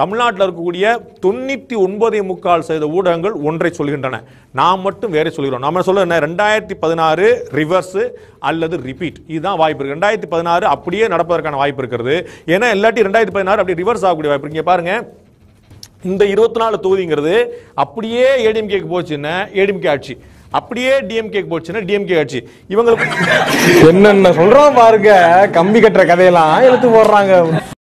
தமிழ்நாட்டில் இருக்கக்கூடிய தொண்ணூற்றி ஒன்பதே முக்கால் சதவீத ஊடகங்கள் ஒன்றை சொல்கின்றன நாம் மட்டும் வேற சொல்கிறோம் நம்ம சொல்ல என்ன ரெண்டாயிரத்தி பதினாறு ரிவர்ஸு அல்லது ரிப்பீட் இதுதான் வாய்ப்பு இருக்குது ரெண்டாயிரத்தி பதினாறு அப்படியே நடப்பதற்கான வாய்ப்பு இருக்கிறது ஏன்னா இல்லாட்டி ரெண்டாயிரத்தி பதினாறு அப்படி ரிவர்ஸ் ஆகக்கூடிய வாய்ப்பு இங்கே பாருங்க இந்த இருபத்தி நாலு தொகுதிங்கிறது அப்படியே ஏடிஎம்கேக்கு போச்சுன்னா ஏடிஎம்கே ஆட்சி அப்படியே டிஎம்கே போச்சுன்னா டிஎம்கே ஆட்சி இவங்களுக்கு என்னென்ன சொல்றோம் பாருங்க கம்பி கட்டுற கதையெல்லாம் எழுத்து போடுறாங்க